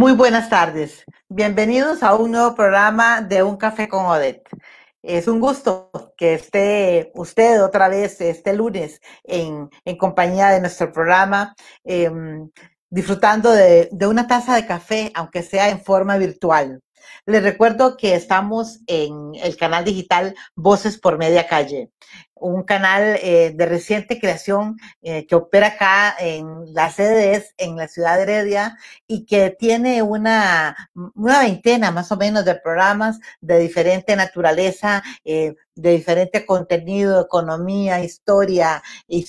Muy buenas tardes. Bienvenidos a un nuevo programa de Un Café con Odette. Es un gusto que esté usted otra vez este lunes en, en compañía de nuestro programa, em, disfrutando de, de, una taza de café, aunque sea en forma virtual. Les recuerdo que estamos en el canal digital Voces por Media Calle, un canal eh, de reciente creación eh, que opera acá en la sedes en la ciudad de Heredia y que tiene una, veintena más o menos de programas de diferente naturaleza, eh, de diferente contenido, economía, historia, y,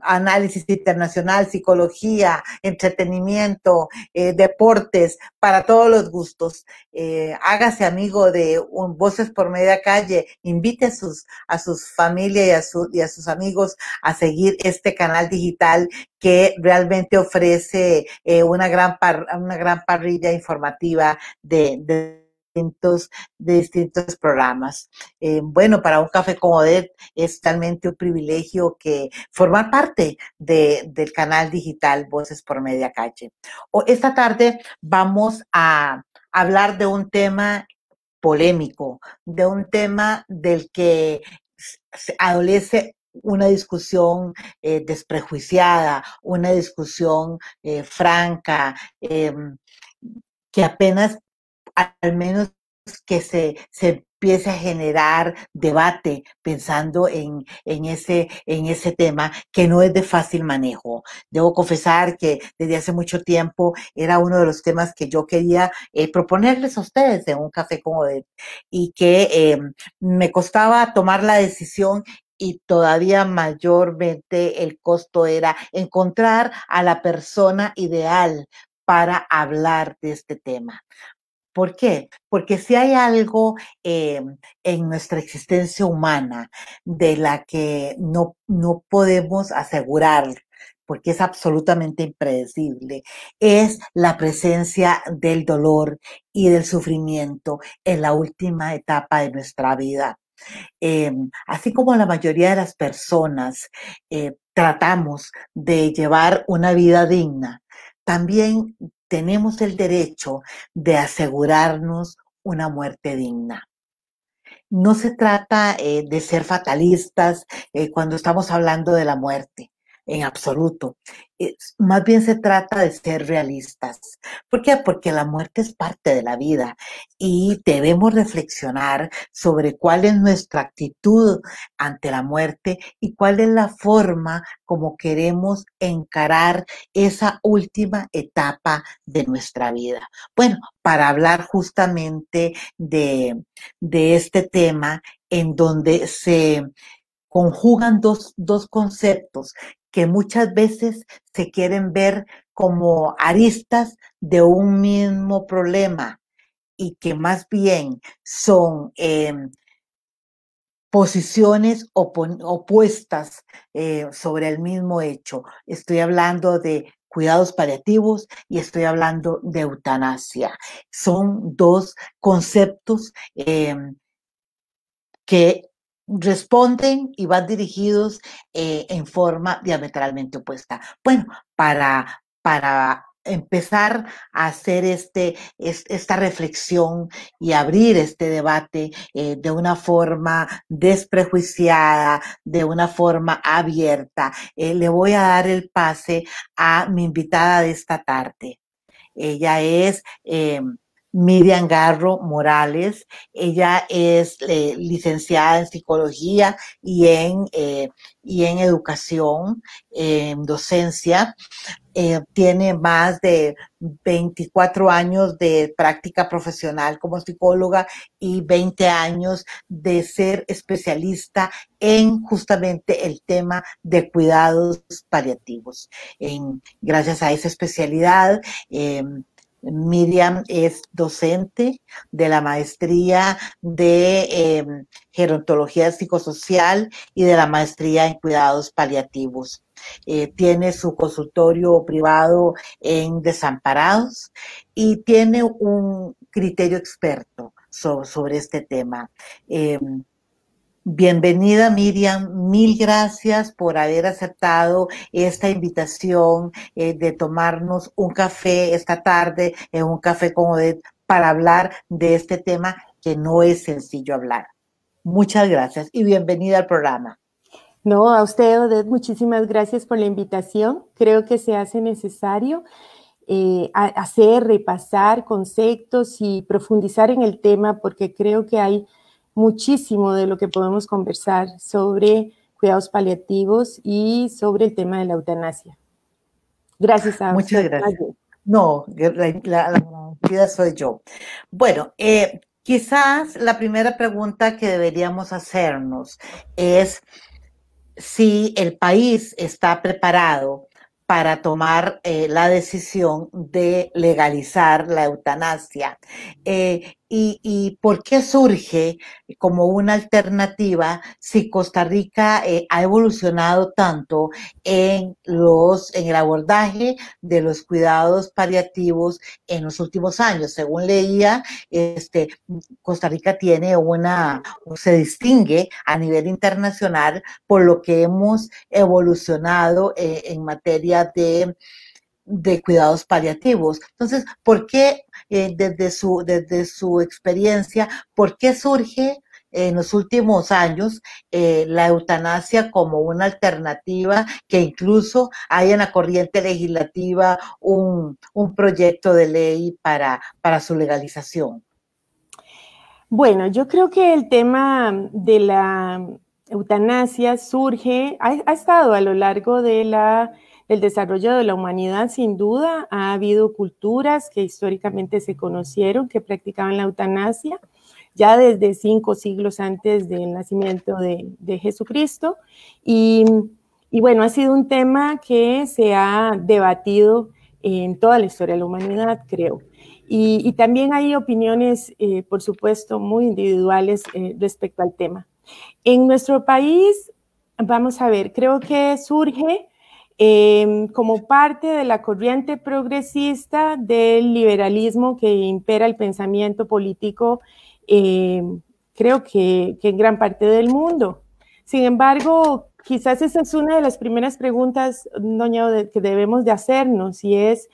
análisis internacional, psicología, entretenimiento, eh, deportes, para todos los gustos. Eh, hágase amigo de un, Voces por Media Calle, invite a sus, a sus familias y a, y a sus amigos a seguir este canal digital que realmente ofrece eh, una, gran una gran parrilla informativa de distintos, de distintos programas. Eh, bueno, para un café como de es totalmente un privilegio que formar parte del canal digital Voces por Media Calle. O, esta tarde vamos a hablar de un tema polémico, de un tema del que se adolece una discusión eh, desprejuiciada, una discusión eh, franca, em, que apenas al menos que se, se empiece a generar debate pensando en, en, ese, en ese tema que no es de fácil manejo. Debo confesar que desde hace mucho tiempo era uno de los temas que yo quería eh, proponerles a ustedes en un café como de y que eh, me costaba tomar la decisión y todavía mayormente el costo era encontrar a la persona ideal para hablar de este tema. ¿Por qué? Porque si hay algo em, en nuestra existencia humana de la que no, no podemos asegurar, porque es absolutamente impredecible, es la presencia del dolor y del sufrimiento en la última etapa de nuestra vida. Em, así como la mayoría de las personas eh, tratamos de llevar una vida digna, también tenemos el derecho de asegurarnos una muerte digna. No se trata eh, de ser fatalistas eh, cuando estamos hablando de la muerte en absoluto. más bien se trata de ser realistas. ¿Por qué? Porque la muerte es parte de la vida y debemos reflexionar sobre cuál es nuestra actitud ante la muerte y cuál es la forma como queremos encarar esa última etapa de nuestra vida. Bueno, para hablar justamente de, este tema en donde se conjugan dos conceptos que muchas veces se quieren ver como aristas de un mismo problema y que más bien son em, posiciones opuestas eh, sobre el mismo hecho. Estoy hablando de cuidados paliativos y estoy hablando de eutanasia. Son dos conceptos em, que responden y van dirigidos eh, en forma diametralmente opuesta. Bueno, para, para empezar a hacer este, esta reflexión y abrir este debate eh, de una forma desprejuiciada, de una forma abierta. Eh, le voy a dar el pase a mi invitada de esta tarde. Ella es... Miriam Garro Morales. Ella es eh, licenciada en psicología y en, eh, y en educación, en docencia. Eh, tiene más de 24 años de práctica profesional como psicóloga y 20 años de ser especialista en justamente el tema de cuidados paliativos. En, gracias a esa especialidad, em, Miriam es docente de la maestría de em, gerontología psicosocial y de la maestría en cuidados paliativos. Eh, tiene su consultorio privado en desamparados y tiene un criterio experto sobre, este tema. Em, Bienvenida Miriam, mil gracias por haber aceptado esta invitación eh, de tomarnos un café esta tarde en eh, un café con Odette para hablar de este tema que no es sencillo hablar. Muchas gracias y bienvenida al programa. No, a usted Odette, muchísimas gracias por la invitación. Creo que se hace necesario eh, hacer, repasar conceptos y profundizar en el tema porque creo que hay muchísimo de lo que podemos conversar sobre cuidados paliativos y sobre el tema de la eutanasia. Gracias a Muchas gracias. No, la, la, vida soy yo. Bueno, eh, quizás la primera pregunta que deberíamos hacernos es si el país está preparado para tomar eh, la decisión de legalizar la eutanasia. Eh, y, por qué surge como una alternativa si Costa Rica eh, ha evolucionado tanto en, los, en el abordaje de los cuidados paliativos en los últimos años. Según leía, este, Costa Rica tiene una, se distingue a nivel internacional por lo que hemos evolucionado eh, en materia de de cuidados paliativos. Entonces, ¿por qué eh, desde, su, desde su experiencia, por qué surge en los últimos años eh, la eutanasia como una alternativa que incluso hay en la corriente legislativa un, proyecto de ley para, para su legalización? Bueno, yo creo que el tema de la eutanasia surge, ha estado a lo largo de la el desarrollo de la humanidad, sin duda, ha habido culturas que históricamente se conocieron, que practicaban la eutanasia, ya desde cinco siglos antes del nacimiento de, Jesucristo. Y, bueno, ha sido un tema que se ha debatido en toda la historia de la humanidad, creo. Y, también hay opiniones, eh, por supuesto, muy individuales eh, respecto al tema. En nuestro país, vamos a ver, creo que surge Em, como parte de la corriente progresista del liberalismo que impera el pensamiento político, em, creo que, en gran parte del mundo. Sin embargo, quizás esa es una de las primeras preguntas, doña, que debemos de hacernos, y es,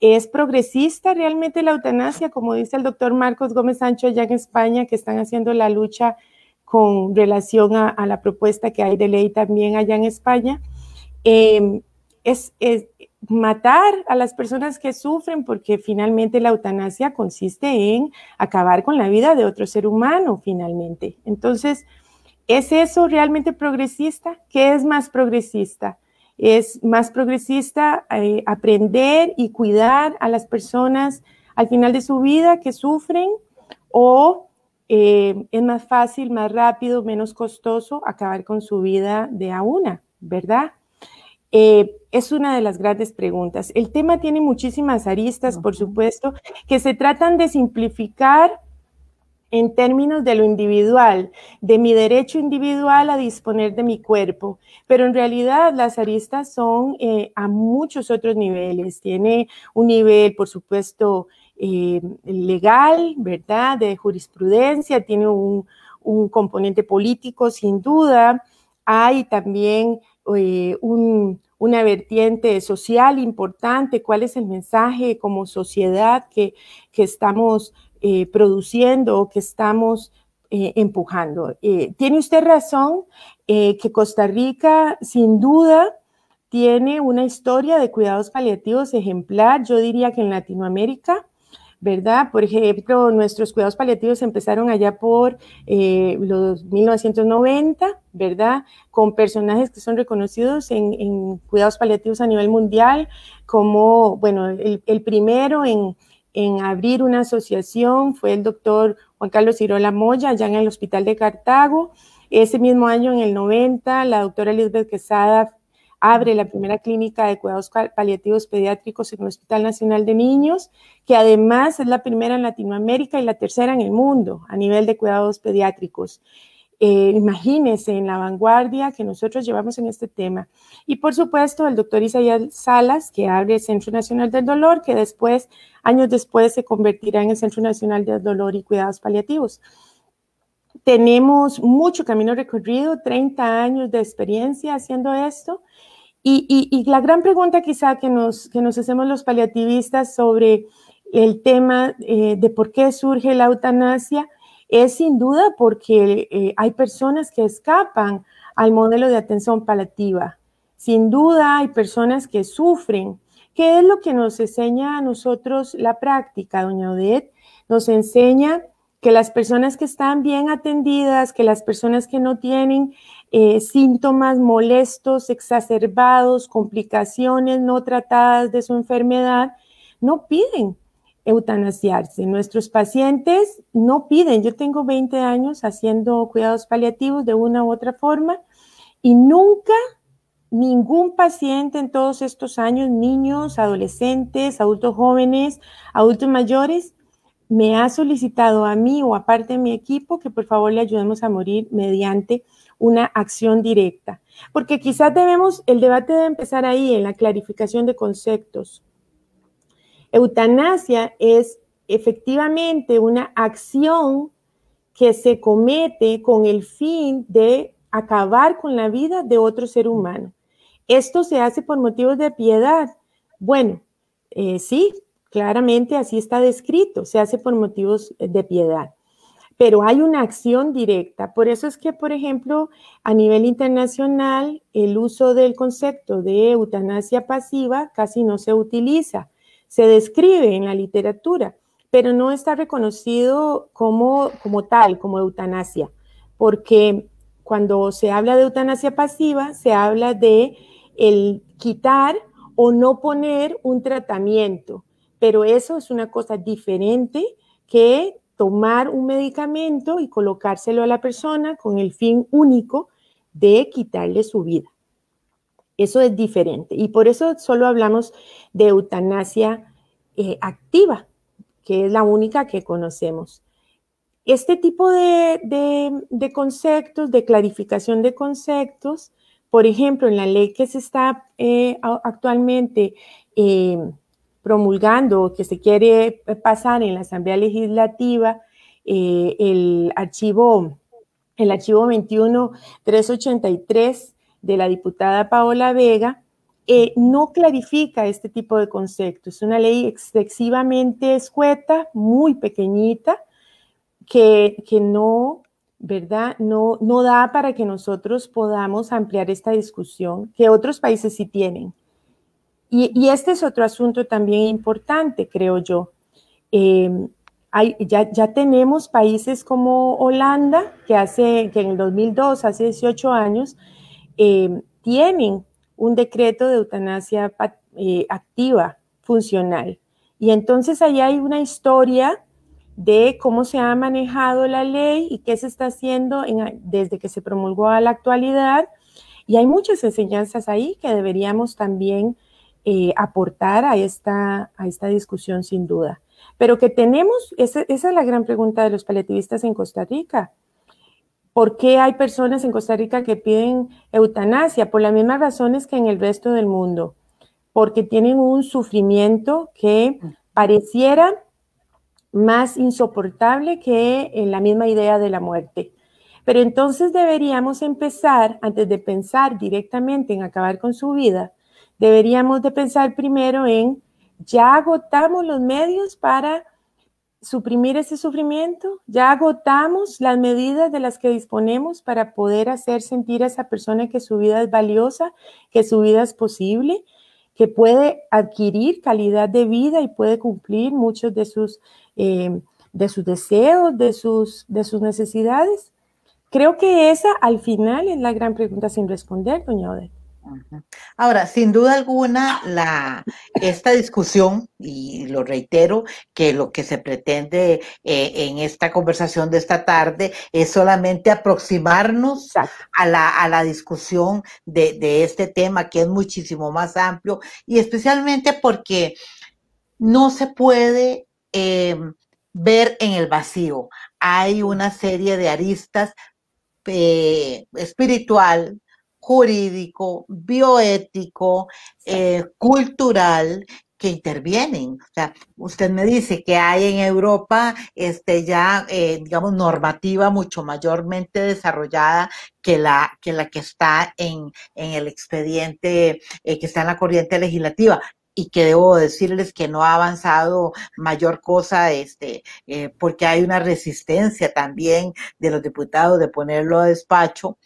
¿es progresista realmente la eutanasia, como dice el doctor Marcos Gómez Sancho allá en España, que están haciendo la lucha con relación a la propuesta que hay de ley también allá en España? Em, es, matar a las personas que sufren, porque finalmente la eutanasia consiste en acabar con la vida de otro ser humano, finalmente. Entonces, ¿es eso realmente progresista? ¿Qué es más progresista? Es más progresista eh, aprender y cuidar a las personas al final de su vida que sufren o eh, es más fácil, más rápido, menos costoso acabar con su vida de a una, ¿verdad? Eh, es una de las grandes preguntas. El tema tiene muchísimas aristas, por supuesto, que se tratan de simplificar en términos de lo individual, de mi derecho individual a disponer de mi cuerpo. Pero en realidad las aristas son eh, a muchos otros niveles. Tiene un nivel, por supuesto, eh, legal, ¿verdad? De jurisprudencia, tiene un, un componente político, sin duda. Hay también eh, un, una vertiente social importante, cuál es el mensaje como sociedad que, estamos eh, produciendo o que estamos eh, empujando. tiene usted razón que Costa Rica sin duda tiene una historia de cuidados paliativos ejemplar, yo diría que en Latinoamérica. ¿verdad? Por ejemplo, nuestros cuidados paliativos empezaron allá por eh, los 1990, ¿verdad? Con personajes que son reconocidos en, en cuidados paliativos a nivel mundial, como, bueno, el, el primero en, en abrir una asociación fue el doctor Juan Carlos Irola Moya, allá en el Hospital de Cartago. Ese mismo año, en el 90, la doctora Elizabeth Quesada abre la primera clínica de cuidados paliativos pediátricos en el Hospital Nacional de Niños, que además es la primera en Latinoamérica y la tercera en el mundo a nivel de cuidados pediátricos. Eh, imagínense en la vanguardia que nosotros llevamos en este tema. Y por supuesto, el doctor Isaías Salas, que abre el Centro Nacional del Dolor, que después, años después, se convertirá en el Centro Nacional del Dolor y Cuidados Paliativos. Tenemos mucho camino recorrido, 30 años de experiencia haciendo esto y, la gran pregunta quizá que nos, hacemos los paliativistas sobre el tema eh, de por qué surge la eutanasia es sin duda porque eh, hay personas que escapan al modelo de atención paliativa. Sin duda hay personas que sufren. ¿Qué es lo que nos enseña a nosotros la práctica, doña Odette? Nos enseña que las personas que están bien atendidas, que las personas que no tienen eh, síntomas molestos, exacerbados, complicaciones no tratadas de su enfermedad, no piden eutanasiarse. Nuestros pacientes no piden, yo tengo 20 años haciendo cuidados paliativos de una u otra forma y nunca ningún paciente en todos estos años, niños, adolescentes, adultos jóvenes, adultos mayores, me ha solicitado a mí o a parte de mi equipo que por favor le ayudemos a morir mediante una acción directa. Porque quizás debemos, el debate debe empezar ahí, en la clarificación de conceptos. Eutanasia es efectivamente una acción que se comete con el fin de acabar con la vida de otro ser humano. Esto se hace por motivos de piedad. Bueno, eh, sí, claramente así está descrito, se hace por motivos de piedad pero hay una acción directa. Por eso es que, por ejemplo, a nivel internacional, el uso del concepto de eutanasia pasiva casi no se utiliza. Se describe en la literatura, pero no está reconocido como, como tal, como eutanasia, porque cuando se habla de eutanasia pasiva, se habla de el quitar o no poner un tratamiento, pero eso es una cosa diferente que tomar un medicamento y colocárselo a la persona con el fin único de quitarle su vida. Eso es diferente. Y por eso solo hablamos de eutanasia eh, activa, que es la única que conocemos. Este tipo de, conceptos, de clarificación de conceptos, por ejemplo, en la ley que se está eh, actualmente eh, promulgando que se quiere eh, pasar en la Asamblea Legislativa eh, el archivo el archivo 21383 de la diputada Paola Vega, eh, no clarifica este tipo de conceptos. Es una ley excesivamente escueta, muy pequeñita, que, que no, ¿verdad? No, no da para que nosotros podamos ampliar esta discusión que otros países sí tienen. Y, este es otro asunto también importante, creo yo. Em, ya, tenemos países como Holanda, que, hace, que en el 2002, hace 18 años, em, tienen un decreto de eutanasia eh, activa, funcional. Y entonces ahí hay una historia de cómo se ha manejado la ley y qué se está haciendo desde que se promulgó a la actualidad. Y hay muchas enseñanzas ahí que deberíamos también eh, aportar a esta, a esta discusión sin duda. Pero que tenemos, esa, es la gran pregunta de los paliativistas en Costa Rica. ¿Por qué hay personas en Costa Rica que piden eutanasia? Por las mismas razones que en el resto del mundo, porque tienen un sufrimiento que pareciera más insoportable que en la misma idea de la muerte. Pero entonces deberíamos empezar, antes de pensar directamente en acabar con su vida, deberíamos de pensar primero en, ya agotamos los medios para suprimir ese sufrimiento, ya agotamos las medidas de las que disponemos para poder hacer sentir a esa persona que su vida es valiosa, que su vida es posible, que puede adquirir calidad de vida y puede cumplir muchos de sus, eh, de sus deseos, de sus, de sus necesidades. Creo que esa al final es la gran pregunta sin responder, doña Odette. Ahora, sin duda alguna, la, esta discusión, y lo reitero, que lo que se pretende eh, en esta conversación de esta tarde es solamente aproximarnos a la, a la, discusión de, este tema, que es muchísimo más amplio, y especialmente porque no se puede em, ver en el vacío. Hay una serie de aristas eh, espiritual, jurídico, bioético, eh, cultural que intervienen. O sea, usted me dice que hay en Europa este, ya, eh, digamos, normativa mucho mayormente desarrollada que la que, la que está en, el expediente, eh, que está en la corriente legislativa y que debo decirles que no ha avanzado mayor cosa, este, porque hay una resistencia también de los diputados de ponerlo a despacho.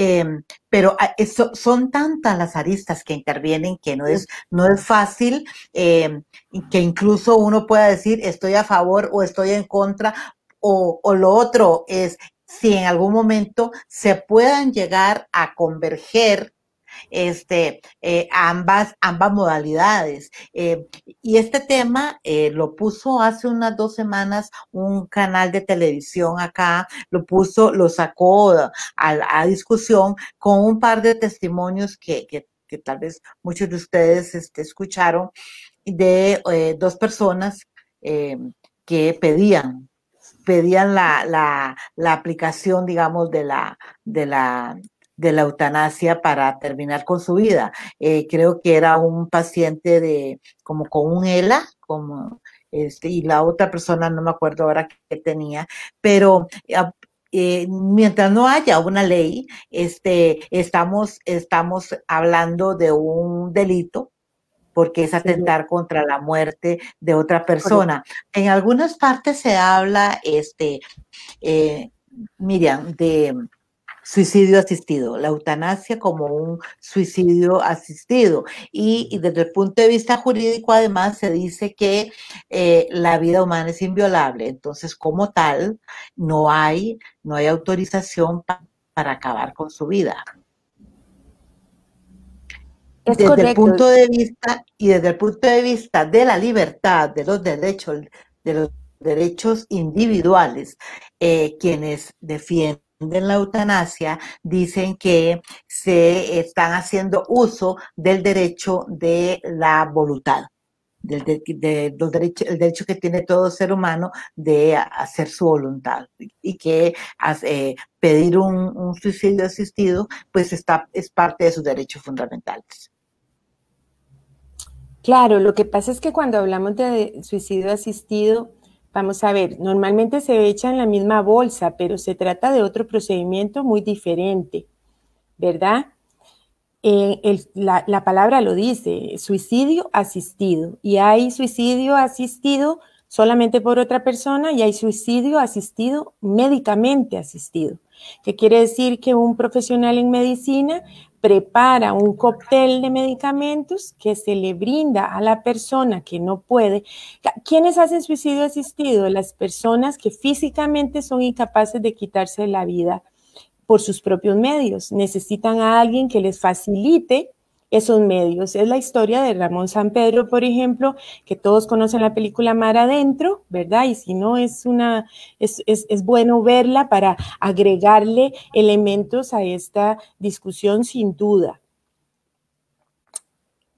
Em, pero ah, eh, son tantas las aristas que intervienen que no es, no es fácil em, que incluso uno pueda decir estoy a favor o estoy en contra. O, o lo otro es si en algún momento se puedan llegar a converger este, eh, ambas, ambas modalidades. Eh, y este tema eh, lo puso hace unas dos semanas un canal de televisión acá, lo puso, lo sacó a, discusión con un par de testimonios que, tal vez muchos de ustedes este, escucharon de dos personas que pedían pedían la, la aplicación, digamos, de la, de la de la eutanasia para terminar con su vida. Eh, creo que era un paciente de como con un ELA, como este, y la otra persona no me acuerdo ahora qué tenía, pero ah, eh, mientras no haya una ley, este, estamos, estamos hablando de un delito porque es atentar contra la muerte de otra persona. en algunas partes se habla, este, eh, Miriam, de suicidio asistido, la eutanasia como un suicidio asistido. Y, desde el punto de vista jurídico, además, se dice que eh, la vida humana es inviolable. Entonces, como tal, no hay, no hay autorización para acabar con su vida. desde el punto de vista y desde el punto de vista de la libertad, de los derechos, de los derechos individuales, eh, quienes defienden en la eutanasia dicen que se están haciendo uso del derecho de la voluntad, del derecho, que tiene todo ser humano de hacer su voluntad y que eh, pedir un, un, suicidio asistido pues está, es parte de sus derechos fundamentales. Claro, lo que pasa es que cuando hablamos de suicidio asistido, Vamos a ver, normalmente se echa en la misma bolsa, pero se trata de otro procedimiento muy diferente, ¿verdad? Eh, la, la, palabra lo dice, suicidio asistido. Y hay suicidio asistido solamente por otra persona y hay suicidio asistido médicamente asistido, que quiere decir que un profesional en medicina prepara un cóctel de medicamentos que se le brinda a la persona que no puede. ¿Quiénes hacen suicidio asistido? Las personas que físicamente son incapaces de quitarse la vida por sus propios medios. Necesitan a alguien que les facilite esos medios. Es la historia de Ramón San Pedro, por ejemplo, que todos conocen la película Mar Adentro, ¿verdad? Y si no, es, una, es, bueno verla para agregarle elementos a esta discusión sin duda.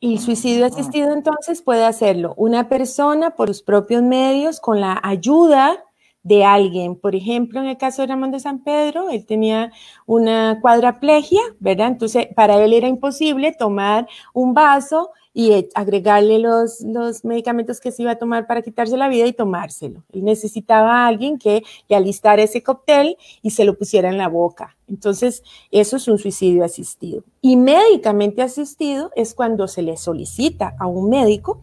El suicidio ah. asistido entonces puede hacerlo una persona por sus propios medios con la ayuda de alguien. Por ejemplo, en el caso de Ramón de San Pedro, él tenía una cuadraplegia, ¿verdad? Entonces, para él era imposible tomar un vaso y eh, agregarle los, medicamentos que se iba a tomar para quitarse la vida y tomárselo. Él necesitaba a alguien que le alistara ese cóctel y se lo pusiera en la boca. Entonces, eso es un suicidio asistido. Y médicamente asistido es cuando se le solicita a un médico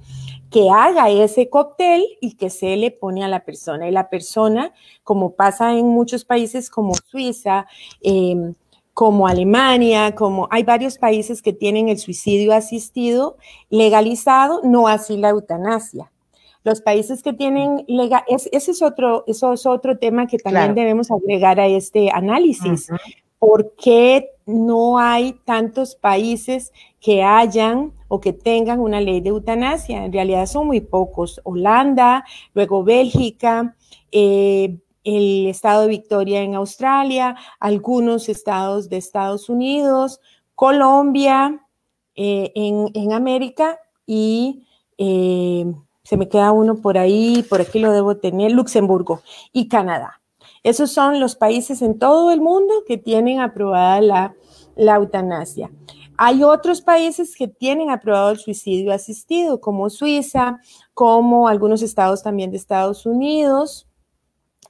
que haga ese cóctel y que se le pone a la persona. Y la persona, como pasa en muchos países como Suiza, em, como Alemania, como hay varios países que tienen el suicidio asistido legalizado, no así la eutanasia. Los países que tienen legal, ese es otro, eso es otro tema que también debemos agregar a este análisis. ¿Por qué no hay tantos países que hayan o que tengan una ley de eutanasia. En realidad son muy pocos. Holanda, luego Bélgica, eh, el estado de Victoria en Australia, algunos estados de Estados Unidos, Colombia, eh, en, América y eh, se me queda uno por ahí, por aquí lo debo tener, Luxemburgo y Canadá. Esos son los países en todo el mundo que tienen aprobada la, la eutanasia. Hay otros países que tienen aprobado el suicidio asistido, como Suiza, como algunos estados también de Estados Unidos,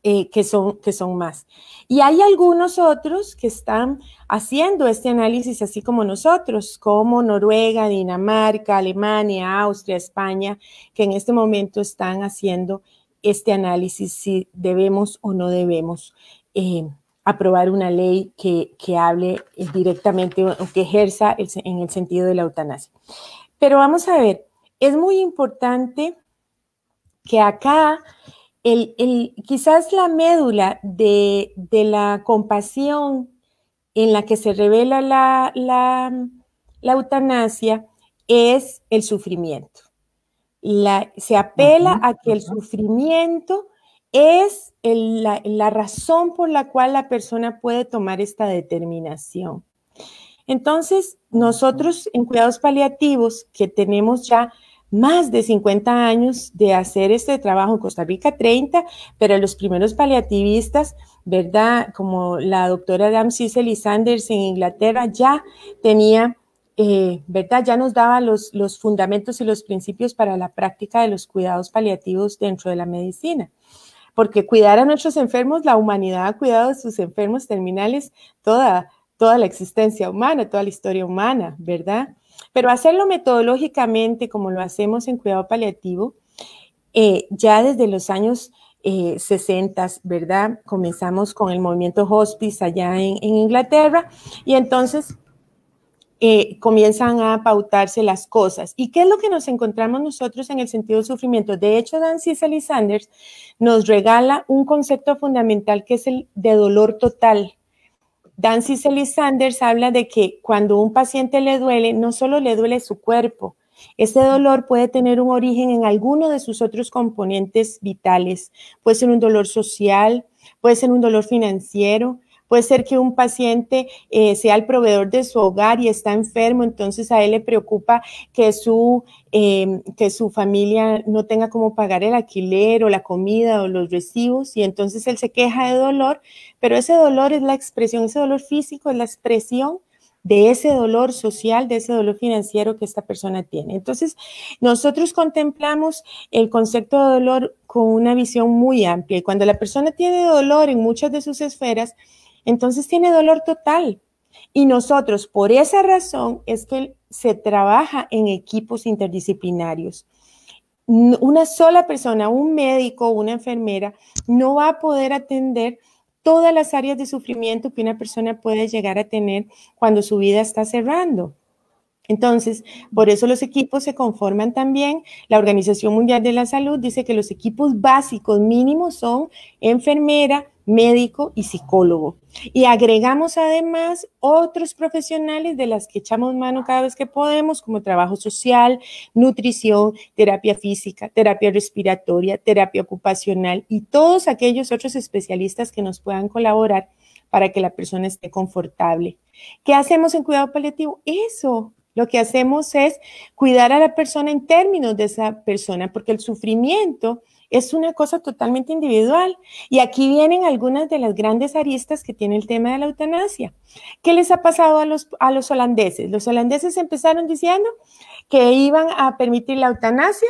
eh, que, son, que son más. Y hay algunos otros que están haciendo este análisis así como nosotros, como Noruega, Dinamarca, Alemania, Austria, España, que en este momento están haciendo este análisis si debemos o no debemos eh, aprobar una ley que, hable eh, directamente o que ejerza en el sentido de la eutanasia. Pero vamos a ver, es muy importante que acá el, quizás la médula de, la compasión en la que se revela la, la, eutanasia es el sufrimiento. La, se apela a que el sufrimiento es la, razón por la cual la persona puede tomar esta determinación. Entonces, nosotros en cuidados paliativos, que tenemos ya más de 50 años de hacer este trabajo en Costa Rica, 30, pero los primeros paliativistas, ¿verdad? Como la doctora Cicely Sanders en Inglaterra ya tenía, eh, ¿verdad? Ya nos daba los fundamentos y los principios para la práctica de los cuidados paliativos dentro de la medicina porque cuidar a nuestros enfermos, la humanidad ha cuidado de sus enfermos terminales toda, toda la existencia humana, toda la historia humana, ¿verdad? Pero hacerlo metodológicamente como lo hacemos en cuidado paliativo, eh, ya desde los años eh, 60, ¿verdad? Comenzamos con el movimiento hospice allá en Inglaterra y entonces eh, comienzan a pautarse las cosas. ¿Y qué es lo que nos encontramos nosotros en el sentido del sufrimiento? De hecho, Dan Cicely Sanders nos regala un concepto fundamental que es el de dolor total. Dan Cicely Sanders habla de que cuando un paciente le duele, no solo le duele su cuerpo, ese dolor puede tener un origen en alguno de sus otros componentes vitales. Puede ser un dolor social, puede ser un dolor financiero, Puede ser que un paciente eh, sea el proveedor de su hogar y está enfermo, entonces a él le preocupa que su, em, que su familia no tenga cómo pagar el alquiler o la comida o los recibos y entonces él se queja de dolor, pero ese dolor es la expresión, ese dolor físico es la expresión de ese dolor social, de ese dolor financiero que esta persona tiene. Entonces, nosotros contemplamos el concepto de dolor con una visión muy amplia y cuando la persona tiene dolor en muchas de sus esferas, entonces tiene dolor total. Y nosotros, por esa razón, es que se trabaja en equipos interdisciplinarios. Una sola persona, un médico, una enfermera, no va a poder atender todas las áreas de sufrimiento que una persona puede llegar a tener cuando su vida está cerrando. Entonces, por eso los equipos se conforman también. La Organización Mundial de la Salud dice que los equipos básicos mínimos son enfermera, médico y psicólogo. Y agregamos además otros profesionales de las que echamos mano cada vez que podemos, como trabajo social, nutrición, terapia física, terapia respiratoria, terapia ocupacional y todos aquellos otros especialistas que nos puedan colaborar para que la persona esté confortable. ¿Qué hacemos en cuidado paliativo? Eso, lo que hacemos es cuidar a la persona en términos de esa persona, porque el sufrimiento es una cosa totalmente individual. Y aquí vienen algunas de las grandes aristas que tiene el tema de la eutanasia. ¿Qué les ha pasado a los, a los holandeses? Los holandeses empezaron diciendo que iban a permitir la eutanasia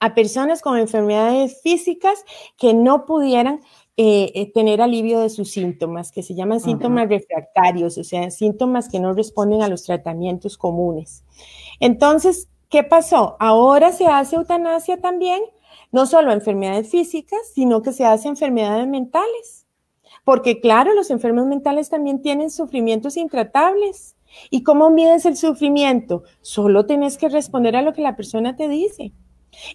a personas con enfermedades físicas que no pudieran eh, eh, tener alivio de sus síntomas, que se llaman síntomas refractarios, o sea, síntomas que no responden a los tratamientos comunes. Entonces, ¿qué pasó? Ahora se hace eutanasia también no solo enfermedades físicas, sino que se hace enfermedades mentales. Porque claro, los enfermos mentales también tienen sufrimientos intratables. ¿Y cómo mides el sufrimiento? Solo tenés que responder a lo que la persona te dice.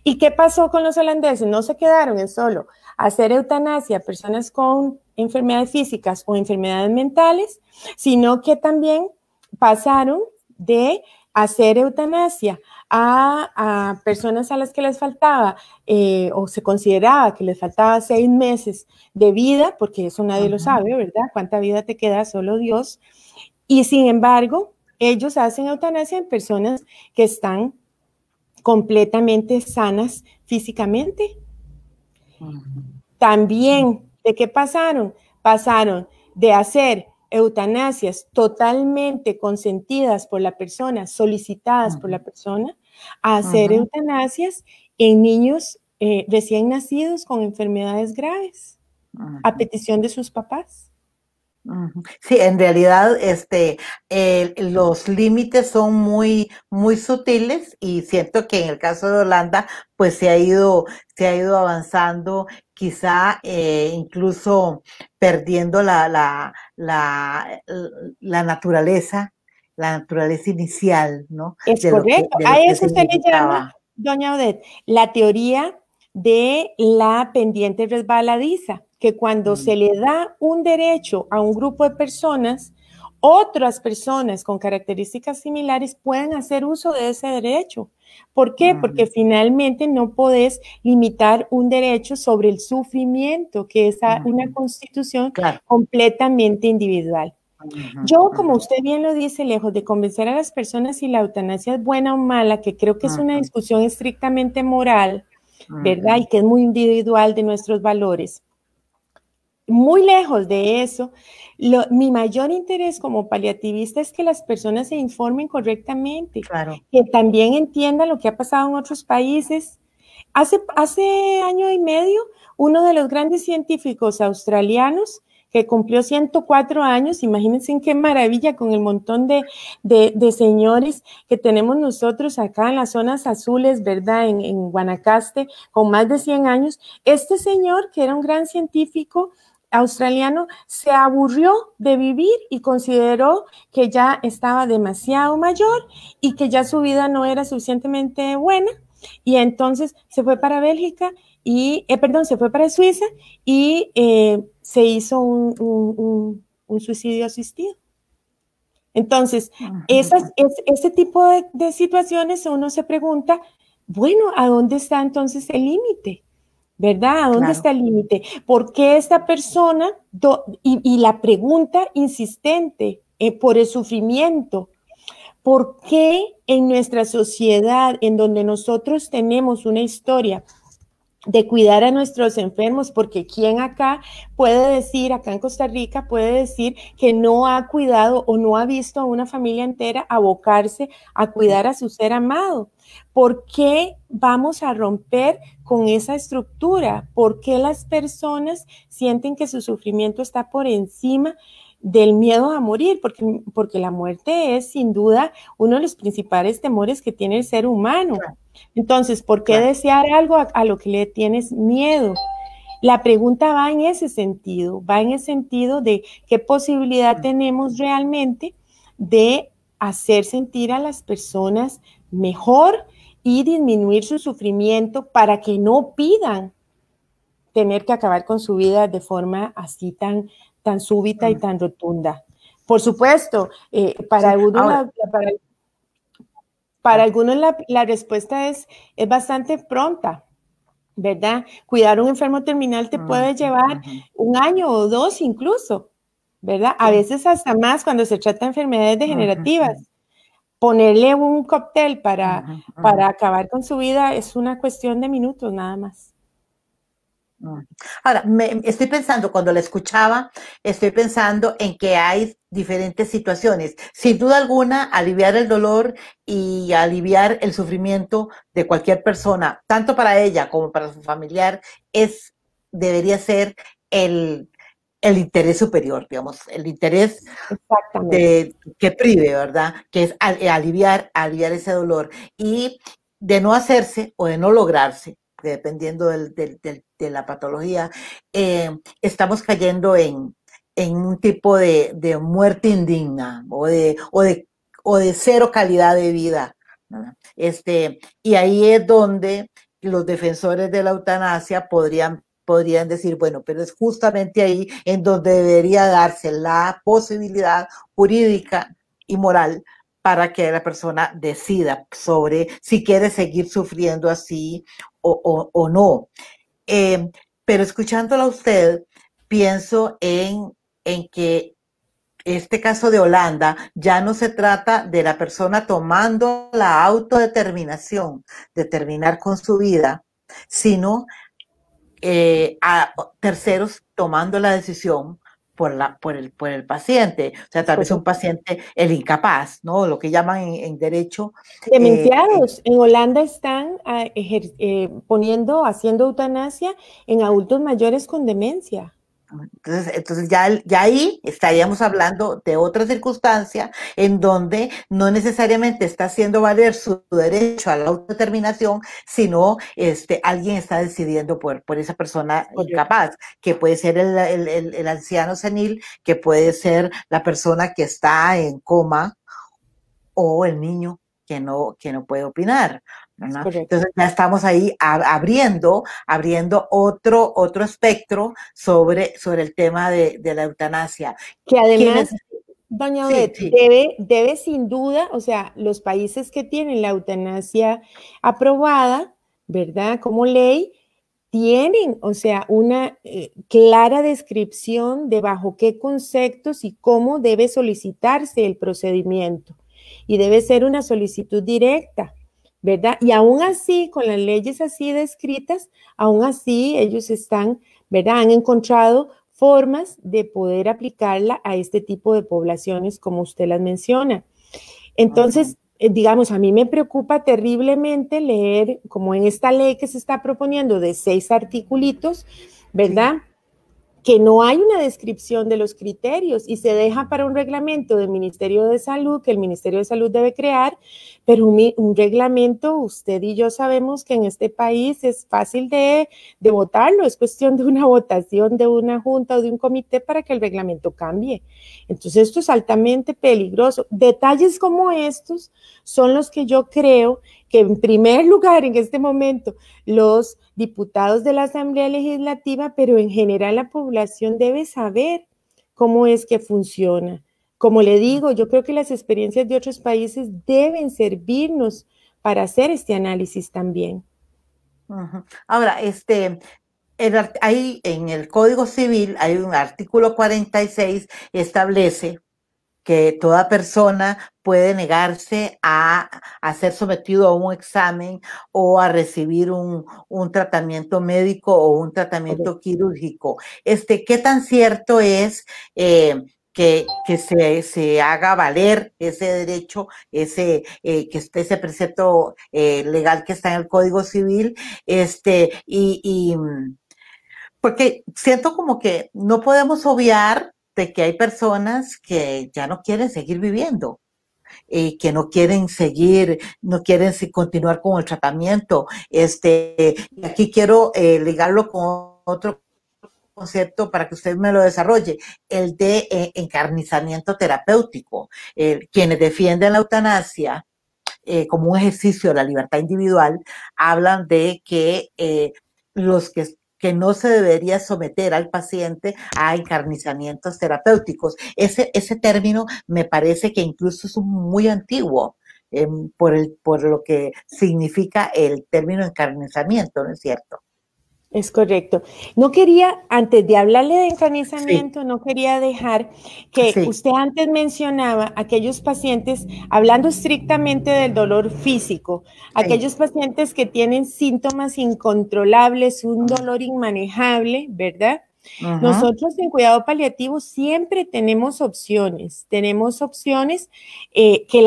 ¿Y qué pasó con los holandeses? No se quedaron en solo hacer eutanasia a personas con enfermedades físicas o enfermedades mentales, sino que también pasaron de hacer eutanasia a, personas a las que les faltaba eh, o se consideraba que les faltaba seis meses de vida, porque eso nadie lo sabe, ¿verdad? ¿Cuánta vida te queda? Solo Dios. Y sin embargo, ellos hacen eutanasia en personas que están completamente sanas físicamente. También, ¿de qué pasaron? Pasaron de hacer eutanasias totalmente consentidas por la persona, solicitadas por la persona, a hacer eutanasias en niños eh, recién nacidos con enfermedades graves, a petición de sus papás. Sí, en realidad este, los límites son muy, muy sutiles y siento que en el caso de Holanda pues se ha ido, se ha ido avanzando, quizá eh, incluso perdiendo la, la, la naturaleza la naturaleza inicial, ¿no? Es correcto, a eso se, le llama, doña Odette, la teoría de la pendiente resbaladiza, que cuando mm. se le da un derecho a un grupo de personas, otras personas con características similares pueden hacer uso de ese derecho. ¿Por qué? Mm. Porque finalmente no podés limitar un derecho sobre el sufrimiento, que es mm. una constitución completamente individual. Yo, como usted bien lo dice, lejos de convencer a las personas si la eutanasia es buena o mala, que creo que es una discusión estrictamente moral, ¿verdad? Y que es muy individual de nuestros valores. Muy lejos de eso, mi mayor interés como paliativista es que las personas se informen correctamente, que también entiendan lo que ha pasado en otros países. Hace, hace año y medio, uno de los grandes científicos australianos que cumplió 104 años. Imagínense qué maravilla con el montón de, señores que tenemos nosotros acá en las zonas azules, ¿verdad? En, en Guanacaste, con más de 100 años. Este señor, que era un gran científico, australiano se aburrió de vivir y consideró que ya estaba demasiado mayor y que ya su vida no era suficientemente buena y entonces se fue para Bélgica y, eh, perdón, se fue para Suiza y eh, se hizo un, suicidio asistido. Entonces, ah, es, ese tipo de, situaciones uno se pregunta, bueno, ¿a dónde está entonces el límite? ¿Verdad? ¿A dónde está el límite? ¿Por qué esta persona, y, la pregunta insistente eh, por el sufrimiento, ¿por qué en nuestra sociedad, en donde nosotros tenemos una historia de cuidar a nuestros enfermos, porque ¿quién acá puede decir, acá en Costa Rica, puede decir que no ha cuidado o no ha visto a una familia entera abocarse a cuidar a su ser amado? ¿Por qué vamos a romper con esa estructura? ¿Por qué las personas sienten que su sufrimiento está por encima del miedo a morir, porque, porque la muerte es sin duda uno de los principales temores que tiene el ser humano. Entonces, ¿por qué desear algo a, a lo que le tienes miedo? La pregunta va en ese sentido, va en el sentido de qué posibilidad mm. tenemos realmente de hacer sentir a las personas mejor y disminuir su sufrimiento para que no pidan tener que acabar con su vida de forma así tan, tan súbita y mm. tan rotunda. Por supuesto, eh, para, algunos la, para, ah. algunos la, la respuesta es, es, bastante pronta, ¿verdad? Cuidar a un enfermo terminal te puede mm, llevar un año o dos incluso, ¿verdad? A veces hasta más cuando se trata de enfermedades degenerativas. Ponerle un cóctel para, para acabar con su vida es una cuestión de minutos nada más. Ahora, me, estoy pensando, cuando la escuchaba, estoy pensando en que hay diferentes situaciones. Sin duda alguna, aliviar el dolor y aliviar el sufrimiento de cualquier persona, tanto para ella como para su familiar, es, debería ser el, interés superior, digamos, el interés de, que prive, ¿verdad? Que es aliviar, aliviar ese dolor. Y de no hacerse o de no lograrse, dependiendo de la patología, eh, estamos cayendo en, un tipo de, muerte indigna o de, cero calidad de vida. Este, y ahí es donde los defensores de la eutanasia podrían, podrían decir, bueno, pero es justamente ahí en donde debería darse la posibilidad jurídica y moral para que la persona decida sobre si quiere seguir sufriendo así o, no. Eh, pero escuchándola a usted, pienso en, que este caso de Holanda ya no se trata de la persona tomando la autodeterminación, de terminar con su vida, sino eh, a terceros tomando la decisión por, la, por, el, por el paciente. O sea, tal vez un paciente, el incapaz, ¿no? Lo que llaman en, derecho. Eh, Dementiados. Eh, en Holanda están ah, eh, poniendo, haciendo eutanasia en adultos mayores con demencia. Entonces, entonces ya, ya ahí estaríamos hablando de otra circunstancia en donde no necesariamente está haciendo valer su derecho a la autodeterminación, sino este, alguien está decidiendo por, por esa persona incapaz, que puede ser el, el anciano senil, que puede ser la persona que está en coma o el niño que no, que no puede opinar. Entonces ya estamos ahí abriendo, abriendo otro, otro espectro sobre, sobre el tema de, la eutanasia. Que además, doña Debe, debe sin duda, o sea, los países que tienen la eutanasia aprobada, ¿verdad? Como ley, tienen, o sea, una eh, clara descripción de bajo qué conceptos y cómo debe solicitarse el procedimiento y debe ser una solicitud directa, ¿verdad? Y aún así, con las leyes así descritas, aún así ellos están, ¿verdad? Han encontrado formas de poder aplicarla a este tipo de poblaciones como usted las menciona. Entonces, eh, digamos, a mí me preocupa terriblemente leer, como en esta ley que se está proponiendo de seis articulitos, ¿verdad? que no hay una descripción de los criterios y se deja para un reglamento del Ministerio de Salud que el Ministerio de Salud debe crear, pero un, reglamento, usted y yo sabemos que en este país es fácil de, de, votarlo, es cuestión de una votación de una junta o de un comité para que el reglamento cambie. Entonces esto es altamente peligroso. Detalles como estos son los que yo creo que en primer lugar en este momento los diputados de la Asamblea Legislativa, pero en general la población debe saber cómo es que funciona. Como le digo, yo creo que las experiencias de otros países deben servirnos para hacer este análisis también. Ahora, este, en el Código Civil hay un artículo 46 establece que toda persona puede negarse a, ser sometido a un examen o a recibir un, tratamiento médico o un tratamiento quirúrgico. Este, ¿Qué tan cierto es eh, que, se, haga valer ese derecho, ese, eh, que ese precepto eh, legal que está en el Código Civil, este, y, mm, porque siento como que no podemos obviar de que hay personas que ya no quieren seguir viviendo eh, que no quieren seguir, no quieren continuar con el tratamiento. Este, y aquí quiero eh, ligarlo con otro concepto para que usted me lo desarrolle, el de eh, encarnizamiento terapéutico. quienes defienden la eutanasia como un ejercicio de la libertad individual hablan de que los que que no se debería someter al paciente a encarnizamientos terapéuticos. Ese, ese término me parece que incluso es muy antiguo. Em, por, el, por lo que significa el término encarnizamiento, ¿no es cierto? Es correcto. No quería, antes de hablarle de encarnizamiento, no quería dejar que usted antes mencionaba aquellos pacientes, hablando estrictamente del dolor físico, aquellos pacientes que tienen síntomas incontrolables, un dolor inmanejable, ¿verdad? Nosotros en cuidado paliativo siempre tenemos opciones, tenemos opciones eh, que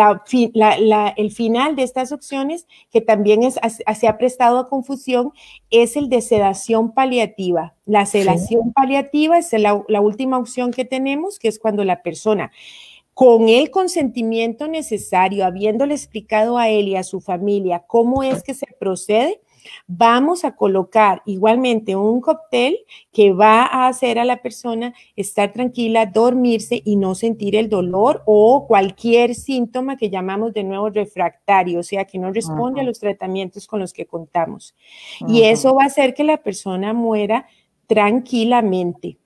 el final de estas opciones, que también se ha prestado a confusión, es el de sedación paliativa. La sedación paliativa es la última opción que tenemos, que es cuando la persona con el consentimiento necesario, habiéndole explicado a él y a su familia cómo es que se procede, Vamos a colocar igualmente un cóctel que va a hacer a la persona estar tranquila, dormirse y no sentir el dolor o cualquier síntoma que llamamos de nuevo refractario, o sea, que no responde a los tratamientos con los que contamos. Y eso va a hacer que la persona muera tranquilamente